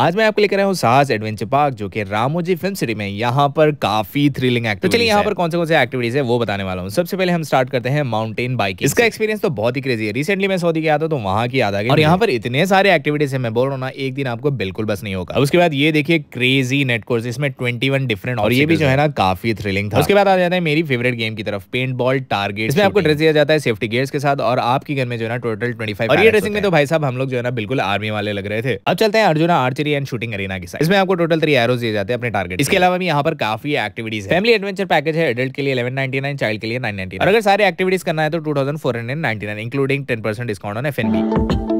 आज मैं आपको लेकर आया हूँ साहस एडवेंचर पार्क जो कि रामोजी फिल्म सिटी में यहाँ पर काफी थ्रिलिंग एक्टिविटी तो चलिए यहाँ पर कौन से कौन से एक्टिविटीज है वो बताने वाला हूँ सबसे पहले हम स्टार्ट करते हैं माउंटेन बाइक इसका एक्सपीरियंस तो बहुत ही क्रेजी है रिसेंटली मैं सऊदी गया था तो वहाँ की याद आ गई और यहाँ पर इतने सारे एक्टिविटीज है मैं बोल रहा हूँ एक दिन आपको बिल्कुल बस नहीं होगा उसके बाद ये देखिए क्रेजी कोर्स इसमें ट्वेंटी डिफरेंट और ये भी जो है ना काफी थ्रिलिंग था उसके बाद आ जाता है मेरी फेवरेट गेम की तरफ पेंट बॉल टारगेट इसमें आपको ड्रेस दिया जाता है सेफ्टी गेयर्स के साथ और आपके घर में जो है ना टोटल ट्वेंटी और ये ड्रेसिंग में तो भाई साहब हम लोग जो है ना बिल्कुल आर्मी वाले लग रहे थे अब चलते हैं Arjuna arch archery and shooting arena के साथ इसमें आपको टोटल थ्री एरोज दिए जाते हैं अपने टारगेट इसके अलावा भी यहाँ पर काफी एक्टिविटीज है फैमिली एडवेंचर पैकेज है एडल्ट के लिए इलेवन नाइनटी नाइन चाइल्ड के लिए नाइन नाइनटी और अगर सारे एक्टिविटीज करना है तो two thousand four hundred ninety nine including ten percent discount on F N B